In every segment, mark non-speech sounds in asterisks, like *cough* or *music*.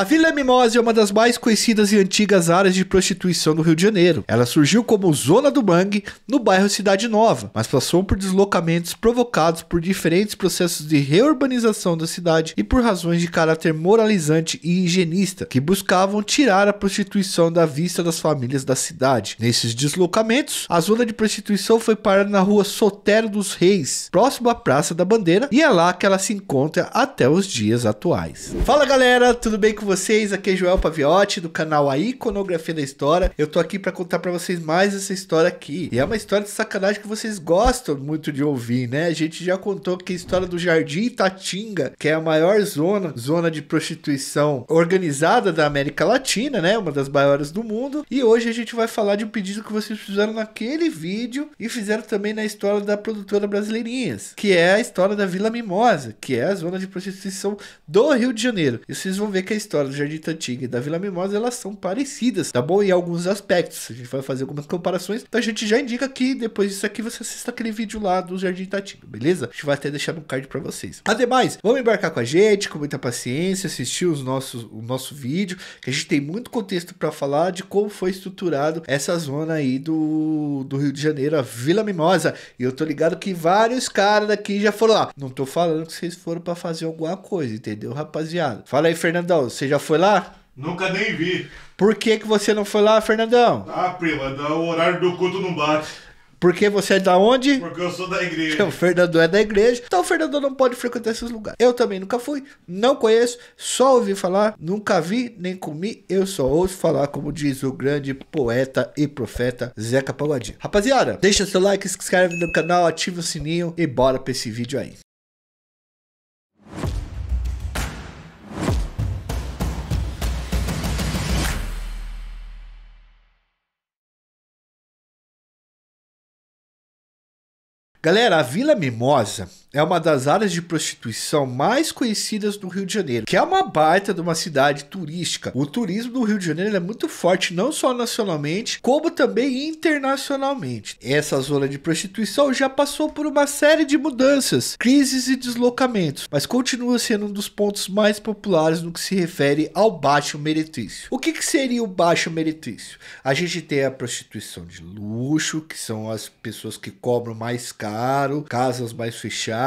A Vila Mimosa é uma das mais conhecidas e antigas áreas de prostituição do Rio de Janeiro. Ela surgiu como Zona do Mangue, no bairro Cidade Nova, mas passou por deslocamentos provocados por diferentes processos de reurbanização da cidade e por razões de caráter moralizante e higienista, que buscavam tirar a prostituição da vista das famílias da cidade. Nesses deslocamentos, a zona de prostituição foi parada na rua Sotero dos Reis, próximo à Praça da Bandeira, e é lá que ela se encontra até os dias atuais. Fala galera, tudo bem com vocês? Aqui é Joel Paviotti do canal A Iconografia da História. Eu tô aqui para contar para vocês mais essa história aqui. E é uma história de sacanagem que vocês gostam muito de ouvir, né? A gente já contou que a história do Jardim Itatinga, que é a maior zona, zona de prostituição organizada da América Latina, né? Uma das maiores do mundo. E hoje a gente vai falar de um pedido que vocês fizeram naquele vídeo e fizeram também na história da produtora Brasileirinhas, que é a história da Vila Mimosa, que é a zona de prostituição do Rio de Janeiro. E vocês vão ver que a história histórias do Jardim Tantinga e da Vila Mimosa, elas são parecidas, tá bom? Em alguns aspectos. A gente vai fazer algumas comparações. Então a gente já indica que depois disso aqui você assista aquele vídeo lá do Jardim Tatinga, beleza? A gente vai até deixar no card para vocês. Ademais, vamos embarcar com a gente, com muita paciência, assistir os nossos, o nosso vídeo, que a gente tem muito contexto para falar de como foi estruturado essa zona aí do, do Rio de Janeiro, a Vila Mimosa. E eu tô ligado que vários caras daqui já foram lá. Não tô falando que vocês foram para fazer alguma coisa, entendeu, rapaziada? Fala aí, Fernandão, você já foi lá? Nunca nem vi. Por que, que você não foi lá, Fernandão? Ah, prima, o horário do culto não bate. Porque você é da onde? Porque eu sou da igreja. O Fernando é da igreja. Então o Fernando não pode frequentar esses lugares. Eu também nunca fui, não conheço, só ouvi falar, nunca vi nem comi. Eu só ouço falar, como diz o grande poeta e profeta Zeca Pagodinho. Rapaziada, deixa seu like, se inscreve no canal, ativa o sininho e bora pra esse vídeo aí. Galera, a Vila Mimosa é uma das áreas de prostituição mais conhecidas do Rio de Janeiro, que é uma baita de uma cidade turística. O turismo do Rio de Janeiro é muito forte, não só nacionalmente, como também internacionalmente. Essa zona de prostituição já passou por uma série de mudanças, crises e deslocamentos, mas continua sendo um dos pontos mais populares no que se refere ao baixo meretrício. O que, que seria o baixo meretrício? A gente tem a prostituição de luxo, que são as pessoas que cobram mais caro, casas mais fechadas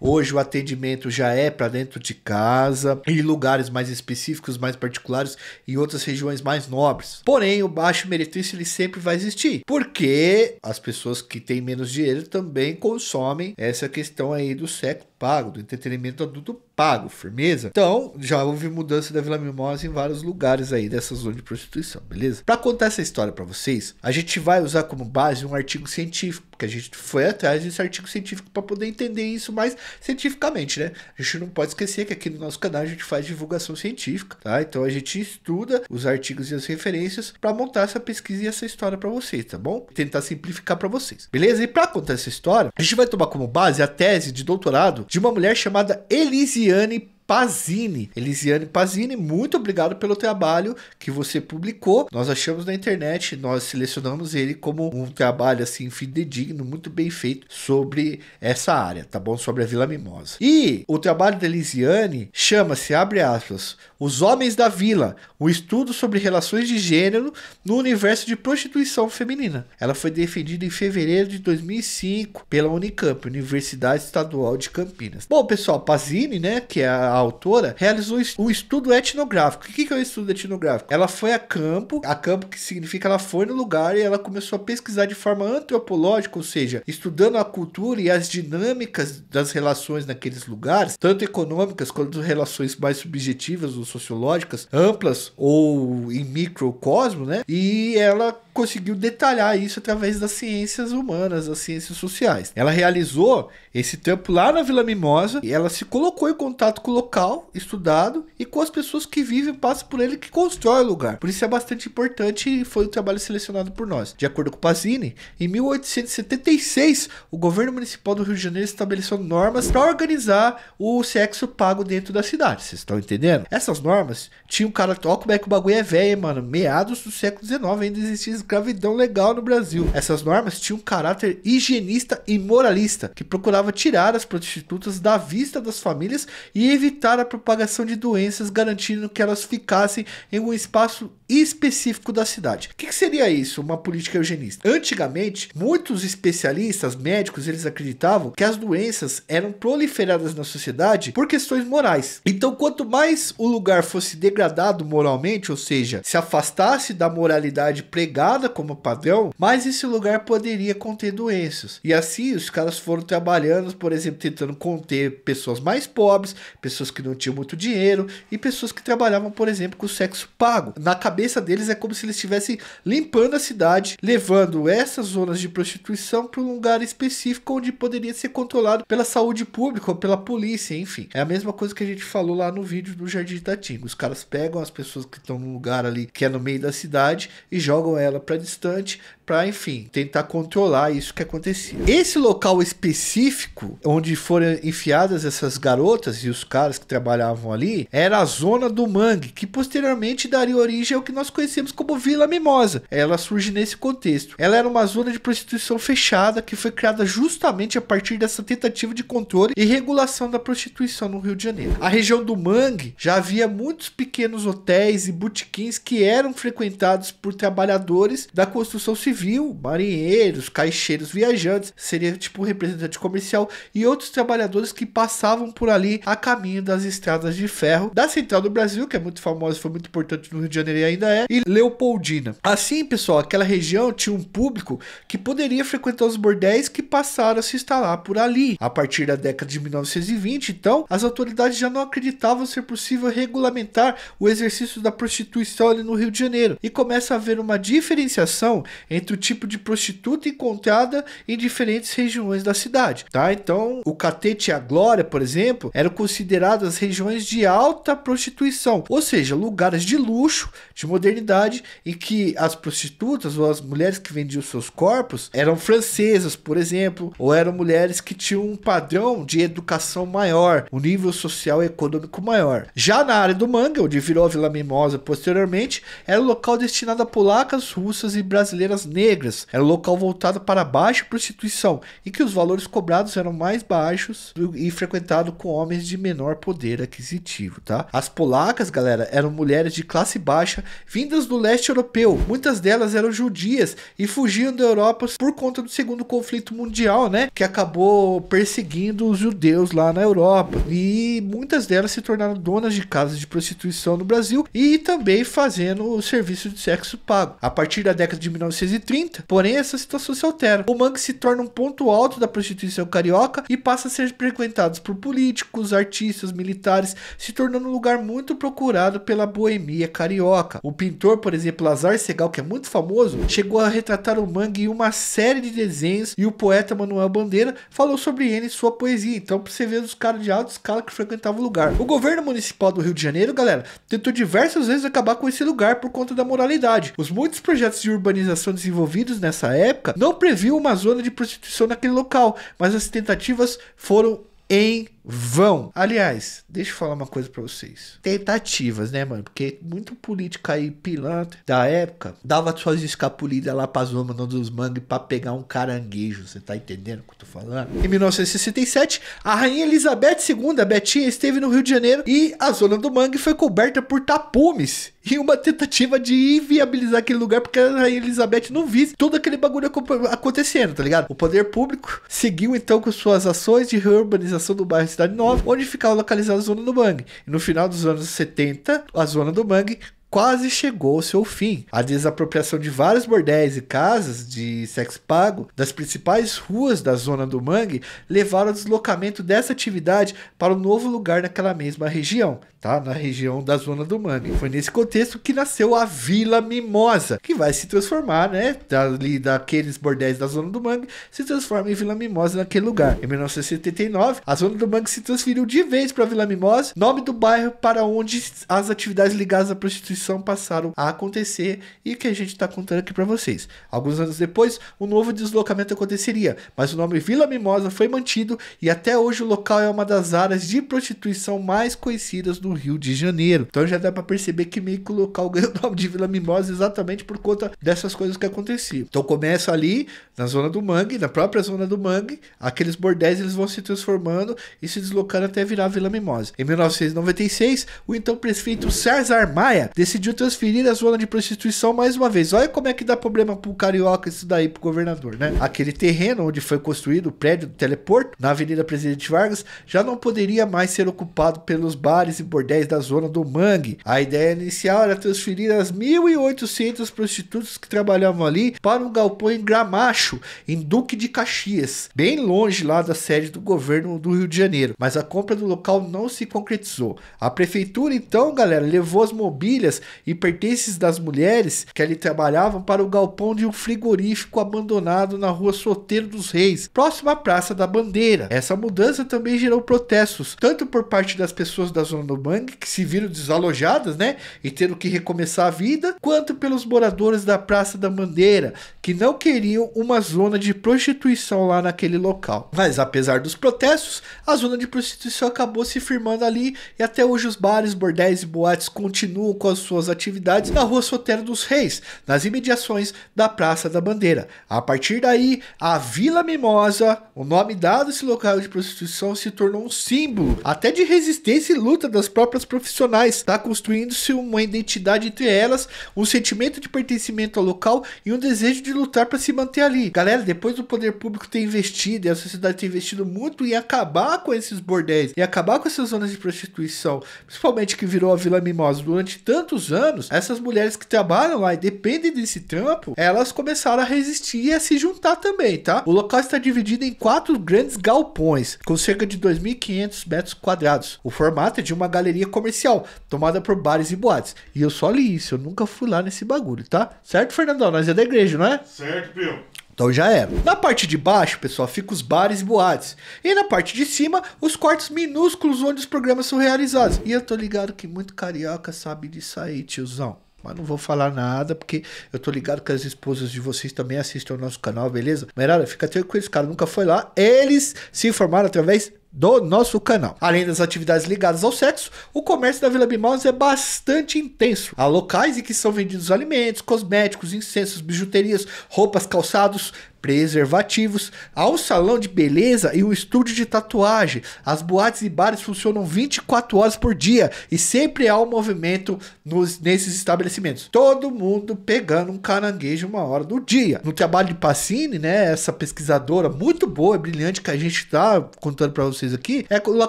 Hoje o atendimento já é para dentro de casa, e lugares mais específicos, mais particulares, em outras regiões mais nobres. Porém, o baixo meretrício ele sempre vai existir, porque as pessoas que têm menos dinheiro também consomem essa questão aí do sexo pago, do entretenimento adulto pago, firmeza. Então, já houve mudança da Vila Mimosa em vários lugares aí dessa zona de prostituição, beleza? Para contar essa história para vocês, a gente vai usar como base um artigo científico, porque a gente foi atrás desse artigo científico para poder entender isso mais cientificamente, né? A gente não pode esquecer que aqui no nosso canal a gente faz divulgação científica, tá? Então a gente estuda os artigos e as referências para montar essa pesquisa e essa história para vocês, tá bom? Tentar simplificar para vocês, beleza? E para contar essa história, a gente vai tomar como base a tese de doutorado de uma mulher chamada Elise Viviane Pazini. Elisiane Pazini, muito obrigado pelo trabalho que você publicou. Nós achamos na internet, nós selecionamos ele como um trabalho assim fidedigno, muito bem feito sobre essa área, tá bom? Sobre a Vila Mimosa. E o trabalho da Elisiane chama-se, abre aspas, Os Homens da Vila, um estudo sobre relações de gênero no universo de prostituição feminina. Ela foi defendida em fevereiro de 2005 pela Unicamp, Universidade Estadual de Campinas. Bom, pessoal, Pazini, né, que é a autora, realizou um estudo etnográfico. O que é o um estudo etnográfico? Ela foi a campo, a campo que significa ela foi no lugar e ela começou a pesquisar de forma antropológica, ou seja, estudando a cultura e as dinâmicas das relações naqueles lugares, tanto econômicas quanto relações mais subjetivas ou sociológicas, amplas ou em microcosmo, né? E ela conseguiu detalhar isso através das ciências humanas, das ciências sociais. Ela realizou esse trampo lá na Vila Mimosa e ela se colocou em contato com o local estudado e com as pessoas que vivem, passam por ele, que constrói o lugar. Por isso é bastante importante e foi o um trabalho selecionado por nós. De acordo com Pazini, em 1876, o governo municipal do Rio de Janeiro estabeleceu normas para organizar o sexo pago dentro da cidade. Vocês estão entendendo? Essas normas tinham um cara, Olha como é que o bagulho é velho, mano. Meados do século XIX ainda existia escravidão legal no Brasil. Essas normas tinham um caráter higienista e moralista, que procurava tirar as prostitutas da vista das famílias e evitar a propagação de doenças, garantindo que elas ficassem em um espaço específico da cidade. O que, que seria isso? Uma política eugenista. Antigamente, muitos especialistas, médicos, eles acreditavam que as doenças eram proliferadas na sociedade por questões morais. Então, quanto mais o lugar fosse degradado moralmente, ou seja, se afastasse da moralidade pregada como padrão, mais esse lugar poderia conter doenças. E assim, os caras foram trabalhando, por exemplo, tentando conter pessoas mais pobres, pessoas que não tinham muito dinheiro e pessoas que trabalhavam, por exemplo, com sexo pago. Na cabeça cabeça deles é como se eles estivessem limpando a cidade, levando essas zonas de prostituição para um lugar específico onde poderia ser controlado pela saúde pública ou pela polícia, enfim. É a mesma coisa que a gente falou lá no vídeo do Jardim da Tinga. Os caras pegam as pessoas que estão num lugar ali que é no meio da cidade e jogam ela para distante para, enfim, tentar controlar isso que acontecia. Esse local específico onde foram enfiadas essas garotas e os caras que trabalhavam ali era a zona do mangue, que posteriormente daria origem ao que nós conhecemos como Vila Mimosa. Ela surge nesse contexto. Ela era uma zona de prostituição fechada que foi criada justamente a partir dessa tentativa de controle e regulação da prostituição no Rio de Janeiro. A região do mangue já havia muitos pequenos hotéis e botequins que eram frequentados por trabalhadores da construção civil civil, marinheiros, caixeiros, viajantes, seria tipo representante comercial e outros trabalhadores que passavam por ali a caminho das estradas de ferro da Central do Brasil, que é muito famosa, foi muito importante no Rio de Janeiro e ainda é, e Leopoldina. Assim, pessoal, aquela região tinha um público que poderia frequentar os bordéis que passaram a se instalar por ali. A partir da década de 1920, então, as autoridades já não acreditavam ser possível regulamentar o exercício da prostituição ali no Rio de Janeiro e começa a haver uma diferenciação entre entre o tipo de prostituta encontrada em diferentes regiões da cidade, tá? Então, o Catete e a Glória, por exemplo, eram consideradas regiões de alta prostituição, ou seja, lugares de luxo, de modernidade, em que as prostitutas ou as mulheres que vendiam seus corpos eram francesas, por exemplo, ou eram mulheres que tinham um padrão de educação maior, um nível social e econômico maior. Já na área do manga, onde virou a Vila Mimosa posteriormente, era o local destinado a polacas, russas e brasileiras negras era um local voltado para baixa prostituição e que os valores cobrados eram mais baixos e frequentado com homens de menor poder aquisitivo, tá? As polacas, galera, eram mulheres de classe baixa vindas do leste europeu. Muitas delas eram judias e fugiam da Europa por conta do segundo conflito mundial, né? Que acabou perseguindo os judeus lá na Europa. E muitas delas se tornaram donas de casas de prostituição no Brasil e também fazendo o serviço de sexo pago. A partir da década de 1930, porém essa situação se altera. O mangue se torna um ponto alto da prostituição carioca e passa a ser frequentado por políticos, artistas, militares, se tornando um lugar muito procurado pela boemia carioca. O pintor, por exemplo, Lazar Segal, que é muito famoso, chegou a retratar o mangue em uma série de desenhos e o poeta Manuel Bandeira falou sobre ele em sua poesia. Então, pra você ver os caras de alta escala que frequentavam o lugar. O governo municipal do Rio de Janeiro, galera, tentou diversas vezes acabar com esse lugar por conta da moralidade. Os muitos projetos de urbanização desenvolvidos desenvolvidos nessa época não previu uma zona de prostituição naquele local, mas as tentativas foram em vão. Aliás, deixa eu falar uma coisa para vocês. Tentativas, né, mano? Porque muito político aí pilantra da época dava suas escapulidas lá pra zona dos mangue para pegar um caranguejo. Você tá entendendo o que eu tô falando? Em 1967, a rainha Elizabeth II, a Betinha, esteve no Rio de Janeiro e a zona do mangue foi coberta por tapumes e uma tentativa de inviabilizar aquele lugar porque a rainha Elizabeth não visse todo aquele bagulho acontecendo, tá ligado? O poder público seguiu então com suas ações de reurbanização do bairro cidade nova, onde ficava localizada a zona do Bang. no final dos anos 70, a zona do Bang quase chegou ao seu fim. A desapropriação de vários bordéis e casas de sexo pago das principais ruas da zona do Mangue levaram ao deslocamento dessa atividade para um novo lugar naquela mesma região tá? na região da Zona do Mani. Foi nesse contexto que nasceu a Vila Mimosa, que vai se transformar, né, dali daqueles bordéis da Zona do Mangue, se transforma em Vila Mimosa naquele lugar. Em 1979, a Zona do Mangue se transferiu de vez para Vila Mimosa, nome do bairro para onde as atividades ligadas à prostituição passaram a acontecer e que a gente está contando aqui para vocês. Alguns anos depois, um novo deslocamento aconteceria, mas o nome Vila Mimosa foi mantido e até hoje o local é uma das áreas de prostituição mais conhecidas do Rio de Janeiro. Então já dá para perceber que meio que o local *laughs* o nome de Vila Mimosa exatamente por conta dessas coisas que aconteciam. Então começa ali na zona do Mangue, na própria zona do Mangue, aqueles bordéis eles vão se transformando e se deslocando até virar Vila Mimosa. Em 1996, o então prefeito César Maia decidiu transferir a zona de prostituição mais uma vez. Olha como é que dá problema pro carioca isso daí pro governador, né? Aquele terreno onde foi construído o prédio do teleporto na Avenida Presidente Vargas já não poderia mais ser ocupado pelos bares e bordéis 10 da zona do Mangue. A ideia inicial era transferir as 1.800 prostitutas que trabalhavam ali para um galpão em Gramacho, em Duque de Caxias, bem longe lá da sede do governo do Rio de Janeiro, mas a compra do local não se concretizou. A prefeitura então, galera, levou as mobílias e pertences das mulheres que ali trabalhavam para o galpão de um frigorífico abandonado na rua Soteiro dos Reis, próximo à Praça da Bandeira. Essa mudança também gerou protestos, tanto por parte das pessoas da zona do Mangue, que se viram desalojadas, né? E tendo que recomeçar a vida, quanto pelos moradores da Praça da Bandeira, que não queriam uma zona de prostituição lá naquele local. Mas apesar dos protestos, a zona de prostituição acabou se firmando ali e até hoje os bares, bordéis e boates continuam com as suas atividades na Rua Sotero dos Reis, nas imediações da Praça da Bandeira. A partir daí, a Vila Mimosa, o nome dado a esse local de prostituição, se tornou um símbolo até de resistência e luta das próprias profissionais, tá? Construindo-se uma identidade entre elas, um sentimento de pertencimento ao local e um desejo de lutar para se manter ali. Galera, depois do poder público ter investido e a sociedade ter investido muito em acabar com esses bordéis e acabar com essas zonas de prostituição, principalmente que virou a Vila Mimosa durante tantos anos, essas mulheres que trabalham lá e dependem desse trampo, elas começaram a resistir e a se juntar também, tá? O local está dividido em quatro grandes galpões, com cerca de 2.500 metros quadrados. O formato é de uma galeria galeria comercial, tomada por bares e boates. E eu só li isso, eu nunca fui lá nesse bagulho, tá? Certo, Fernandão? Nós é da igreja, não é? Certo, Pio. Então já era. É. Na parte de baixo, pessoal, fica os bares e boates. E na parte de cima, os quartos minúsculos onde os programas são realizados. E eu tô ligado que muito carioca sabe disso aí, tiozão. Mas não vou falar nada, porque eu tô ligado que as esposas de vocês também assistem ao nosso canal, beleza? Merada, fica tranquilo, esse cara nunca foi lá. Eles se informaram através do nosso canal. Além das atividades ligadas ao sexo, o comércio da Vila Bimós é bastante intenso. Há locais em que são vendidos alimentos, cosméticos, incensos, bijuterias, roupas, calçados, preservativos, há um salão de beleza e um estúdio de tatuagem. As boates e bares funcionam 24 horas por dia e sempre há um movimento nos, nesses estabelecimentos. Todo mundo pegando um caranguejo uma hora do dia. No trabalho de Pacini, né, essa pesquisadora muito boa, brilhante que a gente está contando para vocês vocês aqui, é ela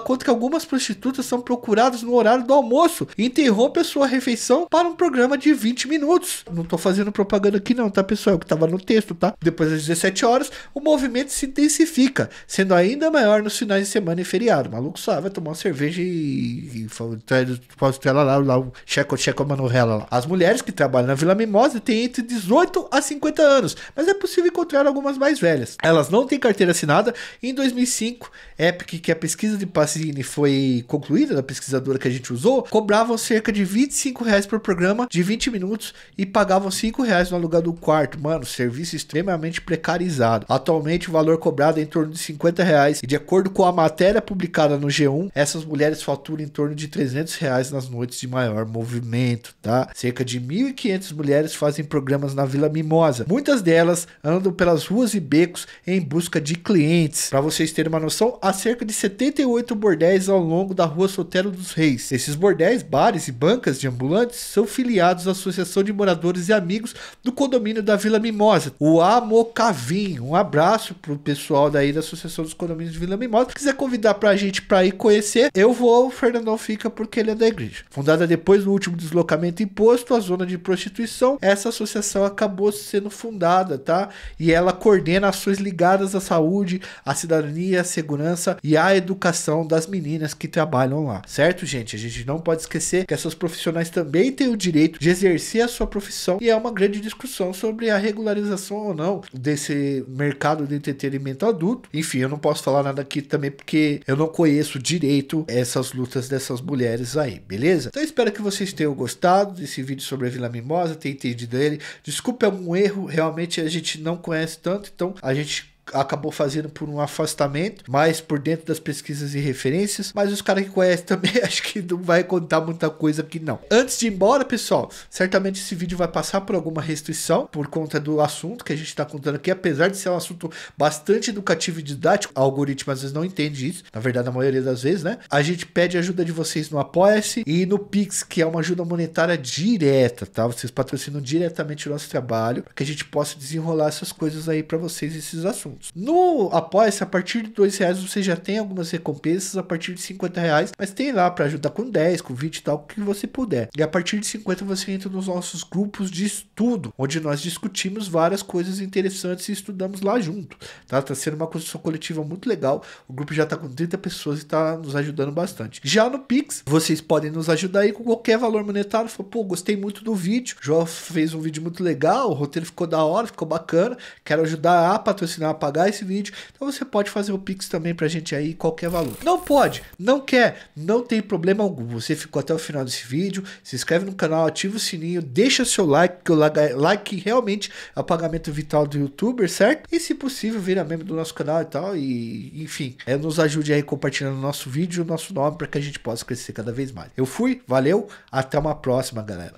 conta que algumas prostitutas são procuradas no horário do almoço e interrompe a sua refeição para um programa de 20 minutos. Não tô fazendo propaganda aqui não, tá pessoal? que tava no texto, tá? Depois das 17 horas, o movimento se intensifica, sendo ainda maior nos finais de semana e feriado. O maluco só vai tomar uma cerveja e, e faz ela lá, lá, o checo checo manorrela lá. As mulheres que trabalham na Vila Mimosa têm entre 18 a 50 anos, mas é possível encontrar algumas mais velhas. Elas não têm carteira assinada e em 2005, Epic que a pesquisa de Pasini foi concluída, da pesquisadora que a gente usou, cobravam cerca de 25 reais por programa de 20 minutos e pagavam 5 reais no aluguel do quarto. Mano, serviço extremamente precarizado. Atualmente o valor cobrado é em torno de 50 reais e de acordo com a matéria publicada no G1, essas mulheres faturam em torno de 300 reais nas noites de maior movimento, tá? Cerca de 1.500 mulheres fazem programas na Vila Mimosa. Muitas delas andam pelas ruas e becos em busca de clientes. Para vocês terem uma noção, há cerca de 78 bordéis ao longo da rua Sotero dos Reis. Esses bordéis, bares e bancas de ambulantes são filiados à Associação de Moradores e Amigos do condomínio da Vila Mimosa, o Amocavim. Um abraço pro pessoal daí da Associação dos Condomínios de Vila Mimosa. Se quiser convidar pra gente pra ir conhecer, eu vou, o Fernandão fica porque ele é da igreja. Fundada depois do último deslocamento imposto à zona de prostituição, essa associação acabou sendo fundada, tá? E ela coordena ações ligadas à saúde, à cidadania, à segurança e a educação das meninas que trabalham lá. Certo, gente? A gente não pode esquecer que essas profissionais também têm o direito de exercer a sua profissão e é uma grande discussão sobre a regularização ou não desse mercado de entretenimento adulto. Enfim, eu não posso falar nada aqui também porque eu não conheço direito essas lutas dessas mulheres aí, beleza? Então espero que vocês tenham gostado desse vídeo sobre a Vila Mimosa, tenham entendido ele. Desculpa, é um erro, realmente a gente não conhece tanto, então a gente acabou fazendo por um afastamento, mas por dentro das pesquisas e referências. Mas os caras que conhecem *laughs* também, acho que não vai contar muita coisa aqui, não. Antes de ir embora, pessoal, certamente esse vídeo vai passar por alguma restrição por conta do assunto que a gente está contando aqui, apesar de ser um assunto bastante educativo e didático. O algoritmo às vezes não entende isso, na verdade, a maioria das vezes, né? A gente pede ajuda de vocês no Apoia-se e no Pix, que é uma ajuda monetária direta, tá? Vocês patrocinam diretamente o nosso trabalho, para que a gente possa desenrolar essas coisas aí para vocês, esses assuntos juntos. No Apoia-se, a partir de dois reais você já tem algumas recompensas, a partir de 50 reais, mas tem lá para ajudar com 10, com 20 e tal, o que você puder. E a partir de 50 você entra nos nossos grupos de estudo, onde nós discutimos várias coisas interessantes e estudamos lá junto. Tá, tá sendo uma construção coletiva muito legal. O grupo já tá com 30 pessoas e tá nos ajudando bastante. Já no Pix, vocês podem nos ajudar aí com qualquer valor monetário. fala pô, gostei muito do vídeo. O João fez um vídeo muito legal, o roteiro ficou da hora, ficou bacana. Quero ajudar a patrocinar a pagar esse vídeo. Então você pode fazer o Pix também pra gente aí, qualquer valor. Não pode, não quer, não tem problema algum. Você ficou até o final desse vídeo, se inscreve no canal, ativa o sininho, deixa seu like, que o like realmente é o pagamento vital do youtuber, certo? E se possível, vira membro do nosso canal e tal. E enfim, é, nos ajude aí compartilhando o nosso vídeo o nosso nome para que a gente possa crescer cada vez mais. Eu fui, valeu, até uma próxima, galera.